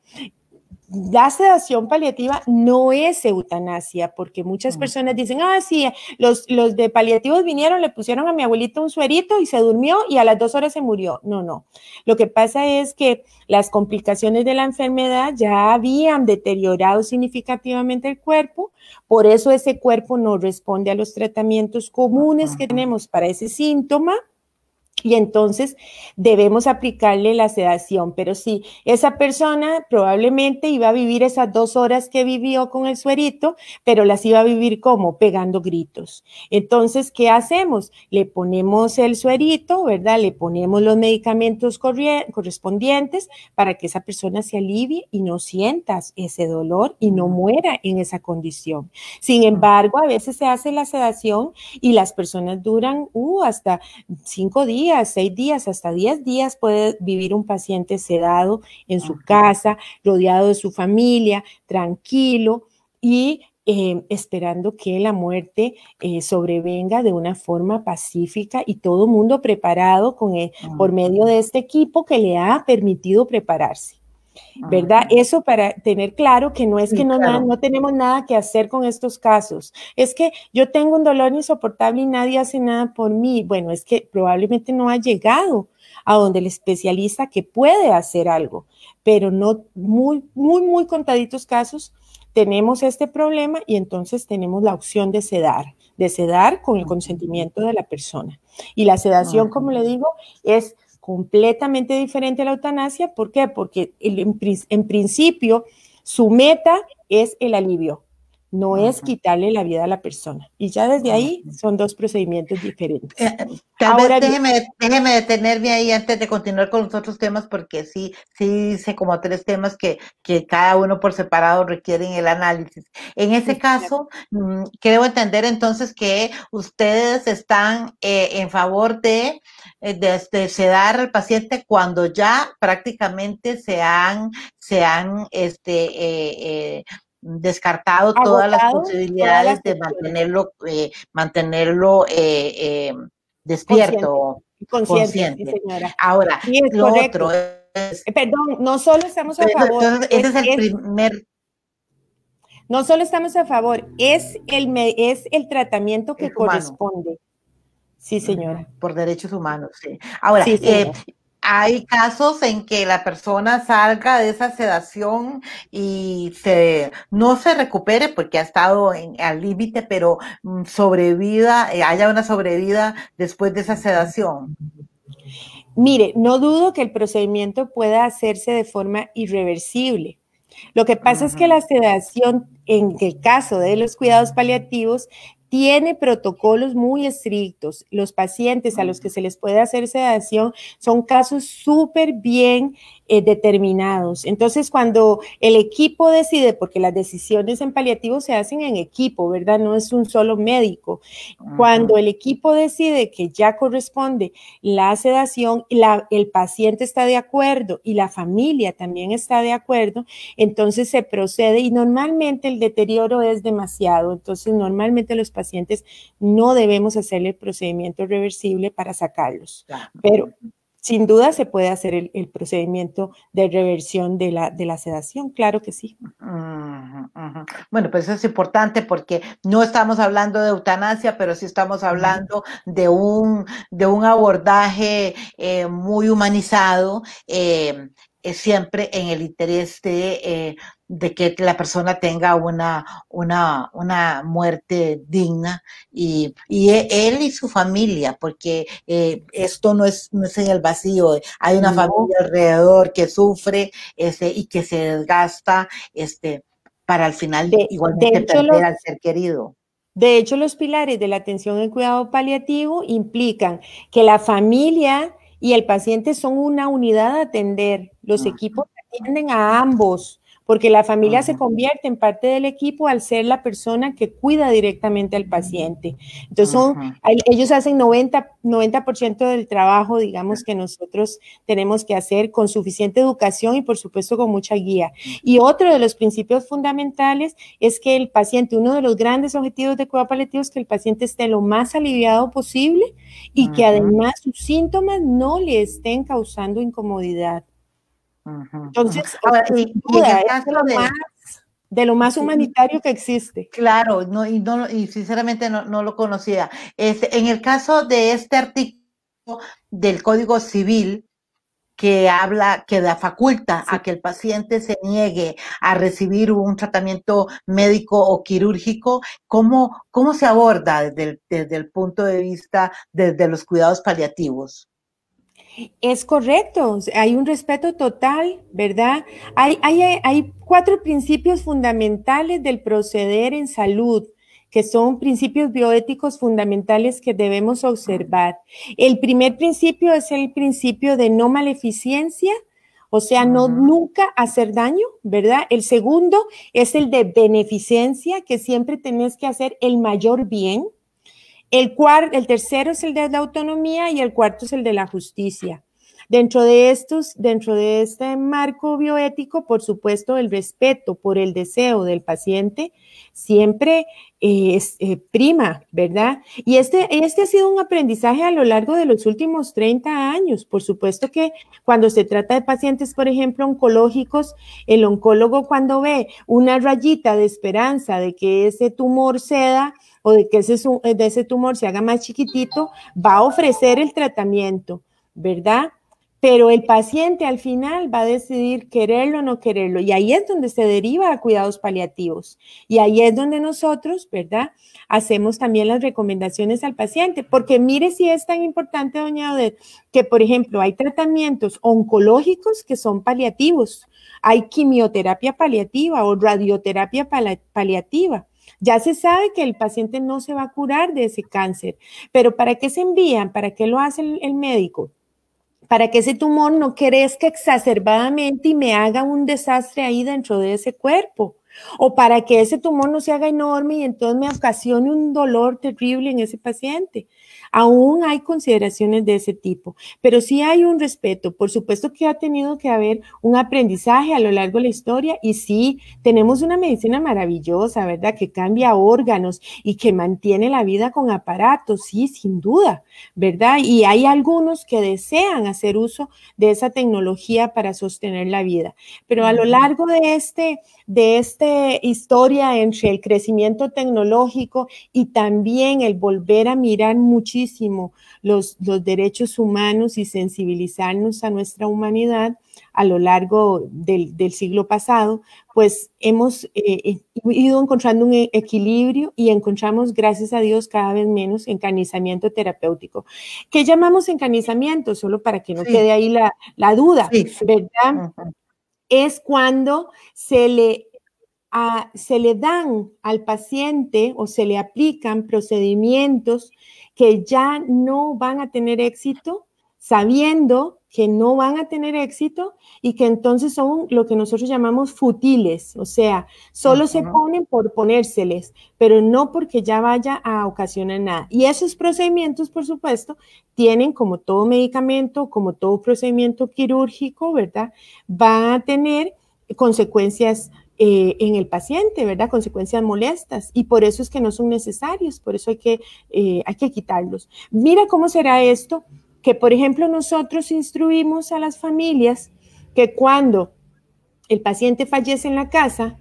la sedación paliativa no es eutanasia, porque muchas personas dicen, ah, sí, los, los de paliativos vinieron, le pusieron a mi abuelito un suerito y se durmió y a las dos horas se murió. No, no. Lo que pasa es que las complicaciones de la enfermedad ya habían deteriorado significativamente el cuerpo, por eso ese cuerpo no responde a los tratamientos comunes que tenemos para ese síntoma y entonces debemos aplicarle la sedación. Pero sí, esa persona probablemente iba a vivir esas dos horas que vivió con el suerito, pero las iba a vivir como pegando gritos. Entonces, ¿qué hacemos? Le ponemos el suerito, ¿verdad? Le ponemos los medicamentos correspondientes para que esa persona se alivie y no sientas ese dolor y no muera en esa condición. Sin embargo, a veces se hace la sedación y las personas duran uh, hasta cinco días seis días, hasta diez días puede vivir un paciente sedado en su casa, rodeado de su familia, tranquilo y em, esperando que la muerte eh, sobrevenga de una forma pacífica y todo mundo preparado con por medio de este equipo que le ha permitido prepararse. ¿verdad? Eso para tener claro que no es que no, no tenemos nada que hacer con estos casos. Es que yo tengo un dolor insoportable y nadie hace nada por mí. Bueno, es que probablemente no ha llegado a donde el especialista que puede hacer algo, pero no muy, muy, muy contaditos casos tenemos este problema y entonces tenemos la opción de sedar, de sedar con el consentimiento de la persona. Y la sedación, como le digo, es completamente diferente a la eutanasia. ¿Por qué? Porque en, en principio su meta es el alivio, no es quitarle la vida a la persona. Y ya desde ah, ahí son dos procedimientos diferentes. Eh, tal vez déjeme, déjeme, detenerme ahí antes de continuar con los otros temas, porque sí, sí hice como tres temas que, cada uno por separado requieren el análisis. En ese caso, mm, creo entender entonces que ustedes están eh, en favor de, eh, de, de, sedar al paciente cuando ya prácticamente se han, se han este, eh, descartado todas las posibilidades de mantenerlo, eh, mantenerlo eh, em, despierto, consciente. Ahora, lo otro es, eh, Perdón, no solo estamos a favor. ese es, el primer no solo estamos a favor, es el, es el tratamiento que corresponde. Sí, señora. Por derechos humanos, sí. Ahora, sí, hay casos en que la persona salga de esa sedación y no se recupere porque ha estado al límite, pero mm, sobrevida, eh, haya una sobrevida después de esa sedación. Mire, no dudo que el procedimiento pueda hacerse de forma irreversible. Lo que pasa es que la sedación, en el caso de los cuidados paliativos, tiene protocolos muy estrictos. Los pacientes a los que se les puede hacer sedación son casos súper bien eh, determinados. Entonces, cuando el equipo decide, porque las decisiones en paliativo se hacen en equipo, ¿verdad? No es un solo médico. Cuando el equipo decide que ya corresponde la sedación, la, el paciente está de acuerdo y la familia también está de acuerdo, entonces se procede y normalmente el deterioro es demasiado. Entonces, normalmente los pacientes no debemos hacerle el procedimiento reversible para sacarlos. Pero sin duda se puede hacer el, procedimiento de reversión de la, sedación, claro que sí. Bueno, pues eso es importante porque no estamos hablando de eutanasia, pero sí estamos hablando de, un, abordaje eh, muy humanizado. Eh, eh, siempre en el interés de de que la persona tenga una, una, muerte digna y, e, él y su familia, porque eh, esto no es, en el vacío, hay una familia alrededor que sufre ese y que se desgasta este, para al final de, igualmente perder al ser querido. De hecho, los pilares de la atención en cuidado paliativo implican que la familia y el paciente son una unidad a atender. Los equipos atienden a ambos porque la familia se convierte en parte del equipo al ser la persona que cuida directamente al paciente. Entonces, ellos hacen 90, del trabajo, digamos, que nosotros tenemos que hacer con suficiente educación y, por supuesto, con mucha guía. Y otro de los principios fundamentales es que el paciente, uno de los grandes objetivos de cuidado paliativo es que el paciente esté lo más aliviado posible y que además sus síntomas no le estén causando incomodidad. Entonces, de, lo más humanitario que existe. Claro, no, y, no, y sinceramente no, lo conocía. Este, en el caso de este artículo del Código Civil, que habla, que da faculta a que el paciente se niegue a recibir un tratamiento médico o quirúrgico, ¿cómo, cómo se aborda desde el, desde el punto de vista desde los cuidados paliativos? Es correcto, hay un respeto total, ¿verdad? Hay, cuatro principios fundamentales del proceder en salud que son principios bioéticos fundamentales que debemos observar. El primer principio es el principio de no maleficencia, o sea, no nunca hacer daño, ¿verdad? El segundo es el de beneficencia, que siempre tenés que hacer el mayor bien, el, cuar el tercero es el de la autonomía y el cuarto es el de la justicia. Dentro de estos, dentro de este marco bioético, por supuesto, el respeto por el deseo del paciente siempre eh, es, eh, prima, ¿verdad? Y este, este ha sido un aprendizaje a lo largo de los últimos 30 años. Por supuesto que cuando se trata de pacientes, por ejemplo, oncológicos, el oncólogo cuando ve una rayita de esperanza de que ese tumor ceda o de que ese, de ese tumor se haga más chiquitito, va a ofrecer el tratamiento, ¿verdad? pero el paciente al final va a decidir quererlo o no quererlo. Y ahí es donde se deriva a cuidados paliativos. Y ahí es donde nosotros, ¿verdad? Hacemos también las recomendaciones al paciente. Porque mire si es tan importante, doña Odette, que por ejemplo hay tratamientos oncológicos que son paliativos. Hay quimioterapia paliativa o radioterapia paliativa. Ya se sabe que el paciente no se va a curar de ese cáncer, pero ¿para qué se envían? ¿Para qué lo hace el médico? para que ese tumor no crezca exacerbadamente y me haga un desastre ahí dentro de ese cuerpo. O para que ese tumor no se haga enorme y entonces me ocasione un dolor terrible en ese paciente. Aún hay consideraciones de ese tipo, pero sí hay un respeto. Por supuesto que ha tenido que haber un aprendizaje a lo largo de la historia y sí, tenemos una medicina maravillosa, ¿verdad? Que cambia órganos y que mantiene la vida con aparatos, sí, sin duda, ¿verdad? Y hay algunos que desean hacer uso de esa tecnología para sostener la vida. Pero a lo largo de este, de esta historia entre el crecimiento tecnológico y también el volver a mirar muchísimo los, derechos humanos y sensibilizarnos a nuestra humanidad a lo largo del, siglo pasado, pues hemos eh, eh, ido encontrando un equilibrio y encontramos, gracias a Dios, cada vez menos encanizamiento terapéutico. ¿Qué llamamos encanizamiento? Solo para que no quede ahí la, duda, ¿verdad? Es cuando se le se le dan al paciente o se le aplican procedimientos que ya no van a tener éxito, sabiendo que no van a tener éxito y que entonces son lo que nosotros llamamos futiles, o sea, solo se ponen por ponérseles, pero no porque ya vaya a ocasionar nada. Y esos procedimientos, por supuesto, tienen como todo medicamento, como todo procedimiento quirúrgico, ¿verdad? Van a tener consecuencias eh, en el paciente, ¿verdad? Consecuencias molestas y por eso es que no son necesarios, por eso hay que, eh, hay que quitarlos. Mira cómo será esto, que por ejemplo nosotros instruimos a las familias que cuando el paciente fallece en la casa,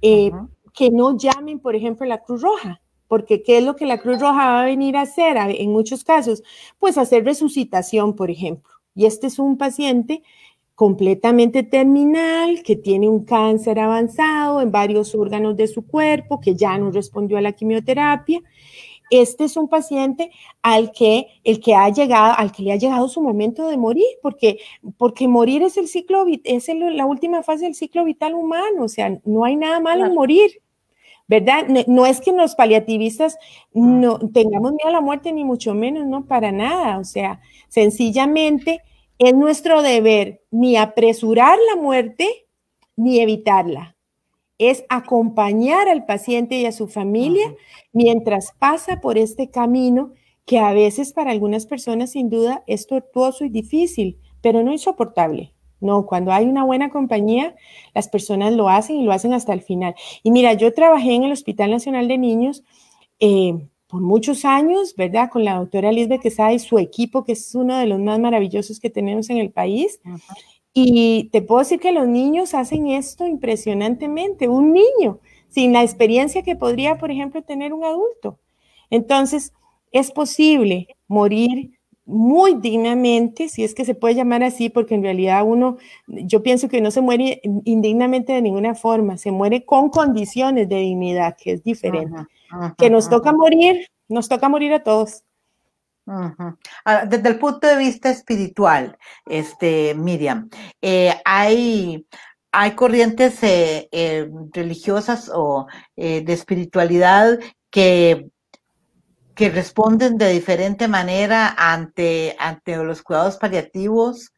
eh, que no llamen, por ejemplo, la Cruz Roja, porque ¿qué es lo que la Cruz Roja va a venir a hacer en muchos casos? Pues hacer resucitación, por ejemplo. Y este es un paciente completamente terminal, que tiene un cáncer avanzado en varios órganos de su cuerpo, que ya no respondió a la quimioterapia. Este es un paciente al que, el que ha llegado, al que le ha llegado su momento de morir, porque, porque morir es, el ciclo, es la última fase del ciclo vital humano, o sea, no hay nada malo en morir. ¿Verdad? No, es que los paliativistas ah. no tengamos miedo a la muerte, ni mucho menos, no, para nada. O sea, sencillamente es nuestro deber ni apresurar la muerte ni evitarla. Es acompañar al paciente y a su familia mientras pasa por este camino que a veces para algunas personas sin duda es tortuoso y difícil, pero no insoportable. No, cuando hay una buena compañía, las personas lo hacen y lo hacen hasta el final. Y mira, yo trabajé en el Hospital Nacional de Niños eh, por muchos años, ¿verdad? Con la doctora Lisbeth Quesada y su equipo, que es uno de los más maravillosos que tenemos en el país. Y te puedo decir que los niños hacen esto impresionantemente. Un niño, sin la experiencia que podría, por ejemplo, tener un adulto. Entonces, es posible morir muy dignamente, si es que se puede llamar así, porque en realidad uno, yo pienso que no se muere indignamente de ninguna forma, se muere con condiciones de dignidad, que es diferente que nos toca morir, nos toca morir a todos. Ah, desde el punto de vista espiritual, este, Miriam, eh, hay, hay corrientes eh, eh, religiosas o de espiritualidad que que responden de diferente manera ante, ante los cuidados paliativos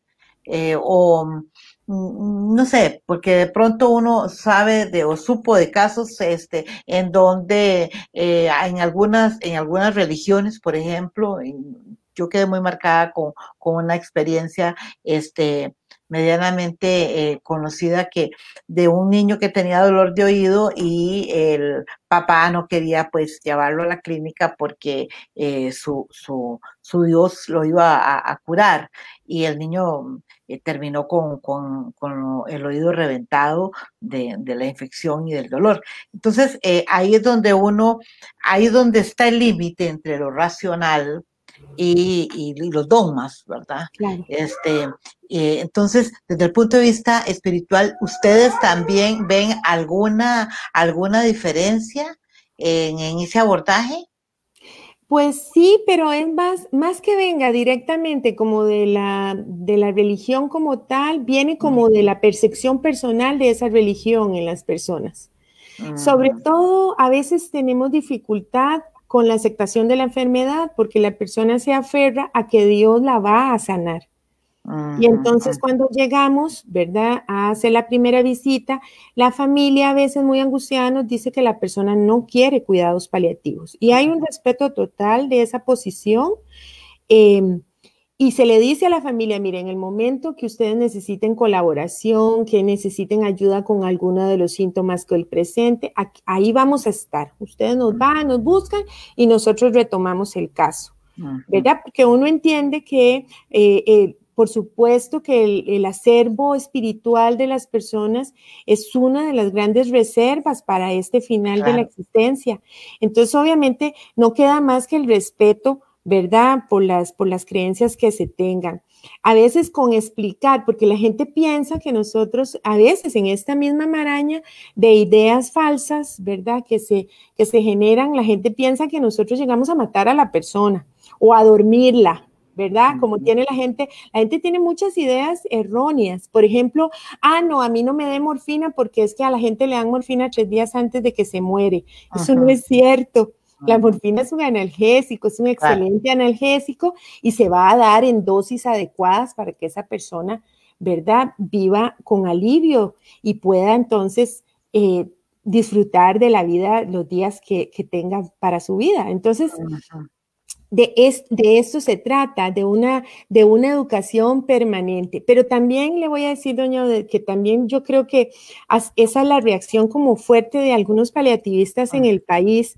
o, Mm, no sé, porque de pronto uno sabe de o supo de casos este, en donde eh, en, algunas, en algunas religiones, por ejemplo, yo quedé muy marcada con, con una experiencia este, medianamente eh, conocida que de un niño que tenía dolor de oído y el papá no quería pues llevarlo a la clínica porque eh, su, su, su, Dios lo iba a, curar y el niño eh, terminó con, el oído reventado de, la infección y del dolor. Entonces, eh, ahí es donde uno, ahí es donde está el límite entre lo racional y, los dogmas, ¿verdad? Este, eh, entonces, desde el punto de vista espiritual, ¿ustedes también ven alguna, alguna diferencia en ese abordaje? Pues sí, pero es más, que venga directamente como de la, de la religión como tal, viene como de la percepción personal de esa religión en las personas. Sobre mm. todo, a veces tenemos dificultad con la aceptación de la enfermedad porque la persona se aferra a que Dios la va a sanar. Y entonces cuando llegamos, ¿verdad? A hacer la primera visita, la familia a veces muy angustiada nos dice que la persona no quiere cuidados paliativos. Y hay un respeto total de esa posición. Em, y se le dice a la familia, mire, en el momento que ustedes necesiten colaboración, que necesiten ayuda con alguno de los síntomas que hoy presente, ahí vamos a estar. Ustedes nos van, nos buscan y nosotros retomamos el caso. ¿Verdad? Porque uno entiende que eh, eh por supuesto que el, acervo espiritual de las personas es una de las grandes reservas para este final de la existencia. Entonces, obviamente, no queda más que el respeto, ¿verdad?, por las, por las creencias que se tengan. A veces con explicar, porque la gente piensa que nosotros, a veces en esta misma maraña de ideas falsas, ¿verdad?, que se, que se generan, la gente piensa que nosotros llegamos a matar a la persona o a dormirla, ¿verdad? Como tiene la gente, la gente tiene muchas ideas erróneas. Por ejemplo, ah, no, a mí no me dé morfina porque es que a la gente le dan morfina tres días antes de que se muere. Eso no es cierto. La morfina es un analgésico, es un excelente analgésico y se va a dar en dosis adecuadas para que esa persona, ¿verdad?, viva con alivio y pueda entonces... Eh, disfrutar de la vida los días que, tenga para su vida. Entonces, de, es, esto se trata, de una, de una educación permanente. Pero también le voy a decir, doña, que también yo creo que esa es la reacción como fuerte de algunos paliativistas en el país,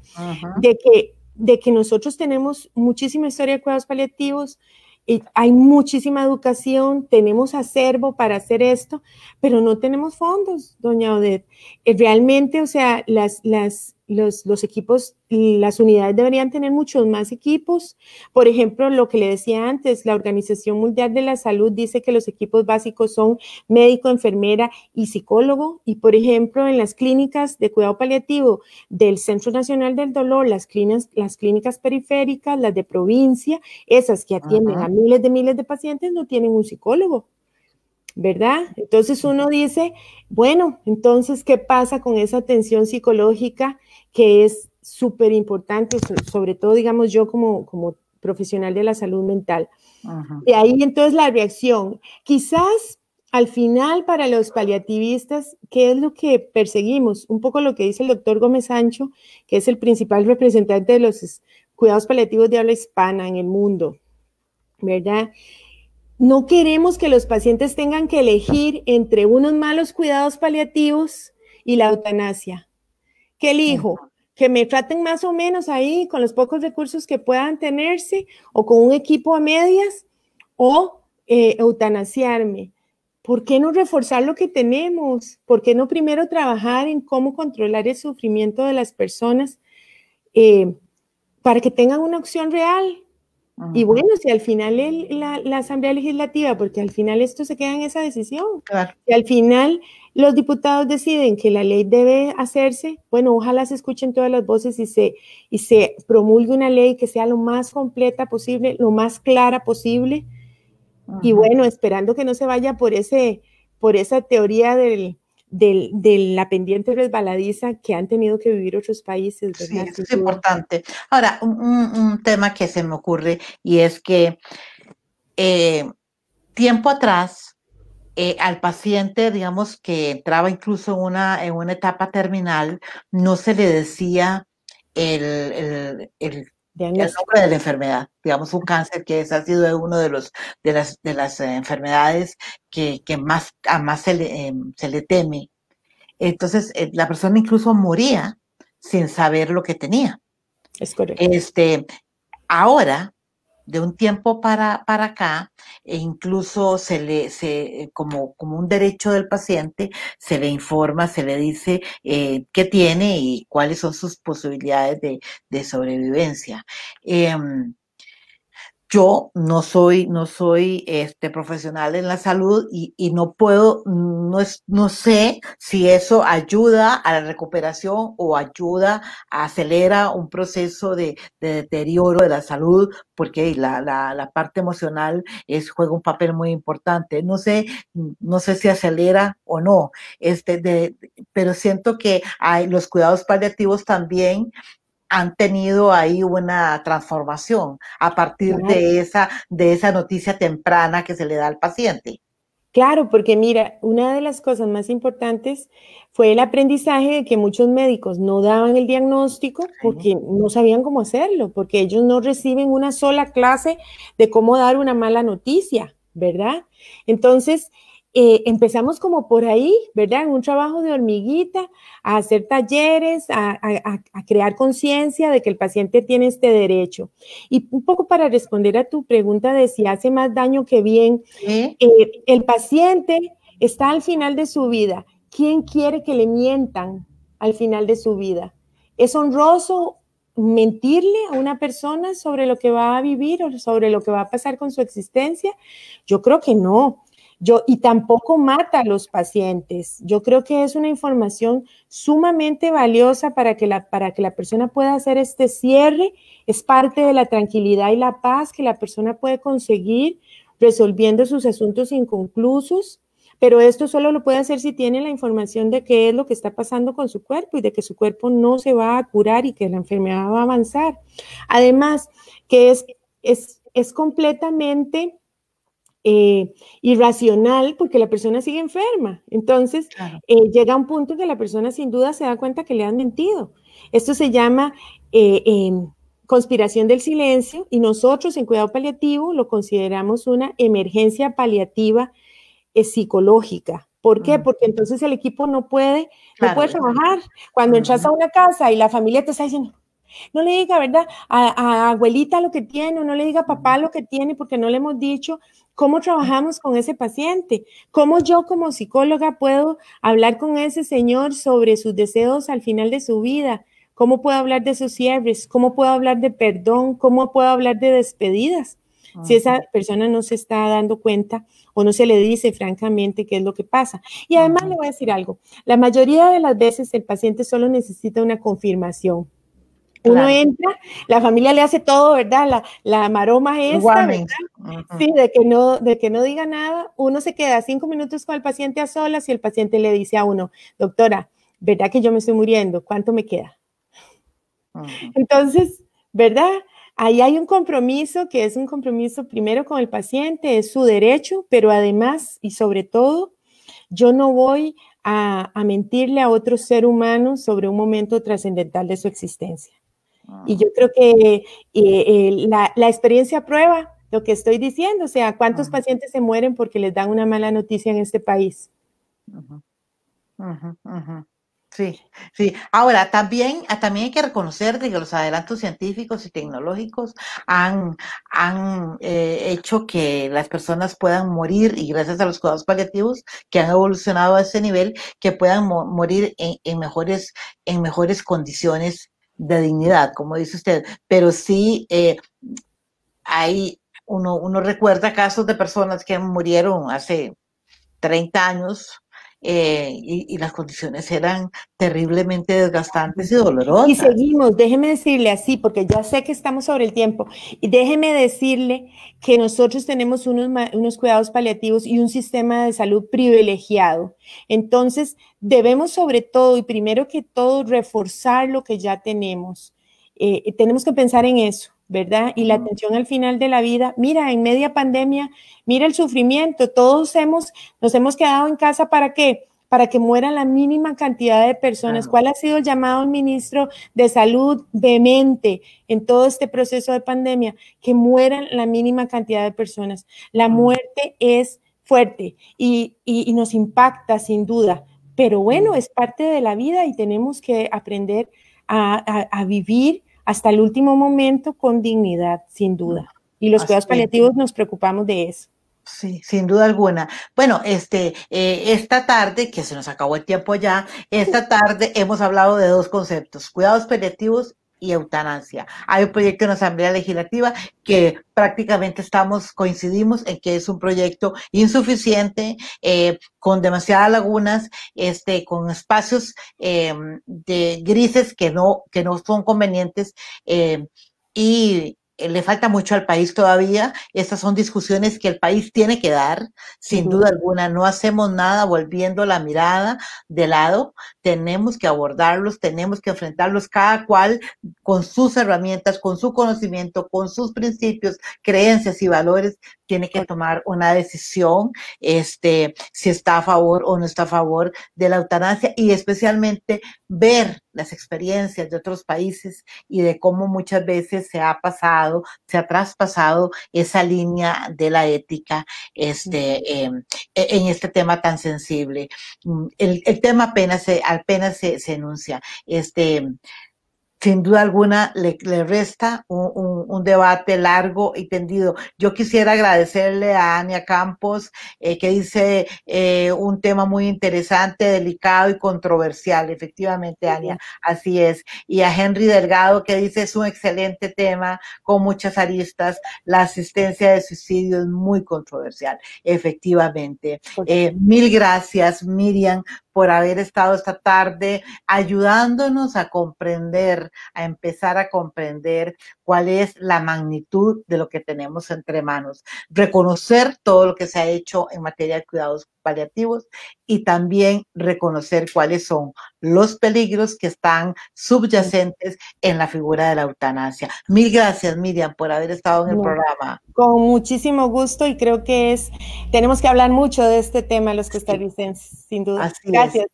de que, de que nosotros tenemos muchísima historia de cuidados paliativos, hay muchísima educación, tenemos acervo para hacer esto, pero no tenemos fondos, doña Odette. Eh, realmente, o sea, las, las, los, los, equipos, las unidades deberían tener muchos más equipos. Por ejemplo, lo que le decía antes, la Organización Mundial de la Salud dice que los equipos básicos son médico, enfermera y psicólogo. Y por ejemplo, en las clínicas de cuidado paliativo del Centro Nacional del Dolor, las clínicas, las clínicas periféricas, las de provincia, esas que atienden a miles de miles de pacientes, no tienen un psicólogo. ¿verdad? Entonces uno dice, bueno, entonces, ¿qué pasa con esa atención psicológica que es súper importante, sobre todo, digamos, yo como, como profesional de la salud mental? Y ahí entonces la reacción. Quizás al final para los paliativistas, ¿qué es lo que perseguimos? Un poco lo que dice el doctor Gómez Sancho, que es el principal representante de los cuidados paliativos de habla hispana en el mundo, ¿verdad? No queremos que los pacientes tengan que elegir entre unos malos cuidados paliativos y la eutanasia. ¿Qué elijo? Que me traten más o menos ahí con los pocos recursos que puedan tenerse o con un equipo a medias o eh, eutanasiarme. ¿Por qué no reforzar lo que tenemos? ¿Por qué no primero trabajar en cómo controlar el sufrimiento de las personas eh, para que tengan una opción real y bueno, si al final la, Asamblea Legislativa, porque al final esto se queda en esa decisión, si al final los diputados deciden que la ley debe hacerse, bueno, ojalá se escuchen todas las voces y se, y se promulgue una ley que sea lo más completa posible, lo más clara posible, y bueno, esperando que no se vaya por, ese, por esa teoría del, del, de la pendiente resbaladiza que han tenido que vivir otros países. Sí, eso es importante. Ahora, un, tema que se me ocurre y es que eh, tiempo atrás, eh, al paciente, digamos, que entraba incluso en una, en una etapa terminal, no se le decía el el nombre de la enfermedad, digamos un cáncer que ha sido uno de los de las de las eh, enfermedades que, que más a más se le, em, se le teme. Entonces eh, la persona incluso moría sin saber lo que tenía. Es correcto. Este, ahora de un tiempo para, para acá, e incluso se le, se, eh, como, como un derecho del paciente, se le informa, se le dice eh, qué tiene y cuáles son sus posibilidades de, de sobrevivencia. Em, yo no soy, no soy este, profesional en la salud y, y no puedo, no, es, no sé si eso ayuda a la recuperación o ayuda, acelera un proceso de, deterioro de la salud, porque la, la, parte emocional es, juega un papel muy importante. No sé, no sé si acelera o no, este, de, pero siento que hay, los cuidados paliativos también han tenido ahí una transformación a partir de, esa, de esa noticia temprana que se le da al paciente. Claro, porque mira, una de las cosas más importantes fue el aprendizaje de que muchos médicos no daban el diagnóstico porque no sabían cómo hacerlo, porque ellos no reciben una sola clase de cómo dar una mala noticia, ¿verdad? Entonces, eh, empezamos como por ahí, ¿verdad? En un trabajo de hormiguita, a hacer talleres, a, crear conciencia de que el paciente tiene este derecho. Y un poco para responder a tu pregunta de si hace más daño que bien, eh, el paciente está al final de su vida. ¿Quién quiere que le mientan al final de su vida? ¿Es honroso mentirle a una persona sobre lo que va a vivir o sobre lo que va a pasar con su existencia? Yo creo que no. Yo, y tampoco mata a los pacientes. Yo creo que es una información sumamente valiosa para que, la, para que la persona pueda hacer este cierre. Es parte de la tranquilidad y la paz que la persona puede conseguir resolviendo sus asuntos inconclusos. Pero esto solo lo puede hacer si tiene la información de qué es lo que está pasando con su cuerpo y de que su cuerpo no se va a curar y que la enfermedad va a avanzar. Además, que es, es, es completamente eh, irracional porque la persona sigue enferma. Entonces, eh, llega un punto en que la persona sin duda se da cuenta que le han mentido. Esto se llama eh, em, conspiración del silencio y nosotros en cuidado paliativo lo consideramos una emergencia paliativa psicológica. ¿Por qué? Mm. Porque entonces el equipo no puede, trabajar. Cuando entras a una casa y la familia te está diciendo, no le diga, ¿verdad? A, a, abuelita lo que tiene, o no le diga a papá lo que tiene, porque no le hemos dicho. ¿Cómo trabajamos con ese paciente? ¿Cómo yo como psicóloga puedo hablar con ese señor sobre sus deseos al final de su vida? ¿Cómo puedo hablar de sus cierres? ¿Cómo puedo hablar de perdón? ¿Cómo puedo hablar de despedidas? Si esa persona no se está dando cuenta o no se le dice francamente qué es lo que pasa. Y además le voy a decir algo, la mayoría de las veces el paciente solo necesita una confirmación. Uno entra, la familia le hace todo, ¿verdad? La, la maroma es Sí, de que, no, de que no diga nada. Uno se queda cinco minutos con el paciente a solas y el paciente le dice a uno, doctora, ¿verdad que yo me estoy muriendo? ¿Cuánto me queda? Entonces, ¿verdad? Ahí hay un compromiso que es un compromiso primero con el paciente, es su derecho, pero además y sobre todo, yo no voy a mentirle a otro ser humano sobre un momento trascendental de su existencia. Y yo creo que eh, la, experiencia prueba lo que estoy diciendo, o sea, cuántos pacientes se mueren porque les dan una mala noticia en este país. sí, sí. Ahora, también, ah, hay que reconocer que los adelantos científicos y tecnológicos han, eh, hecho que las personas puedan morir, y gracias a los cuidados paliativos que han evolucionado a ese nivel, que puedan morir en, en, mejores, en mejores condiciones de dignidad, como dice usted, pero sí eh, hay, uno, uno recuerda casos de personas que murieron hace 30 años eh, y, las condiciones eran terriblemente desgastantes y dolorosas. Y seguimos, déjeme decirle así, porque ya sé que estamos sobre el tiempo, y déjeme decirle que nosotros tenemos unos, cuidados paliativos y un sistema de salud privilegiado. Entonces, debemos sobre todo y primero que todo reforzar lo que ya tenemos. Eh, tenemos que pensar en eso ¿verdad? Y la atención al final de la vida. Mira, en media pandemia, mira el sufrimiento. Todos hemos, nos hemos quedado en casa para qué? Para que muera la mínima cantidad de personas. ¿Cuál ha sido el llamado al ministro de Salud vehemente en todo este proceso de pandemia? Que mueran la mínima cantidad de personas. La mm. muerte es fuerte y, nos impacta sin duda, pero bueno, mm. es parte de la vida y tenemos que aprender a, a vivir hasta el último momento con dignidad, sin duda. Y los cuidados paliativos nos preocupamos de eso. Sí, sin duda alguna. Bueno, este, eh, esta tarde, que se nos acabó el tiempo ya, esta tarde hemos hablado de dos conceptos, cuidados paliativos y eutanasia. Hay un proyecto en la Asamblea Legislativa que prácticamente estamos, coincidimos en que es un proyecto insuficiente, eh, con demasiadas lagunas, este, con espacios em, de grises que no, que no son convenientes. Em, y eh, le falta mucho al país todavía. Estas son discusiones que el país tiene que dar, sin duda alguna. No hacemos nada volviendo la mirada de lado. Tenemos que abordarlos, tenemos que enfrentarlos cada cual con sus herramientas, con su conocimiento, con sus principios, creencias y valores. Tiene que tomar una decisión, este, si está a favor o no está a favor de la eutanasia y especialmente ver las experiencias de otros países y de cómo muchas veces se ha pasado, se ha traspasado esa línea de la ética este, em, e, en este tema tan sensible. Mm, el, tema apenas se, apenas se, se enuncia. Este, sin duda alguna le, resta un, debate largo y tendido. Yo quisiera agradecerle a Ania Campos, eh, que dice eh, un tema muy interesante, delicado y controversial. Efectivamente, Ania, así es. Y a Henry Delgado, que dice es un excelente tema con muchas aristas. La asistencia de suicidio es muy controversial, efectivamente. Eh, mil gracias, Miriam, por haber estado esta tarde ayudándonos a comprender, a empezar a comprender cuál es la magnitud de lo que tenemos entre manos. Reconocer todo lo que se ha hecho en materia de cuidados paliativos y también reconocer cuáles son los peligros que están subyacentes en la figura de la eutanasia. Mil gracias, Miriam, por haber estado en el programa. Con muchísimo gusto y creo que es, tenemos que hablar mucho de este tema los que están dicen, sin duda. Así gracias.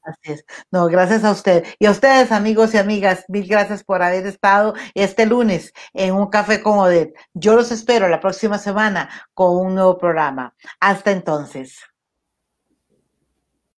No, gracias a usted. Y a ustedes, amigos y amigas, mil gracias por haber estado este lunes en un café con Odette. Yo los espero la próxima semana con un nuevo programa. Hasta entonces.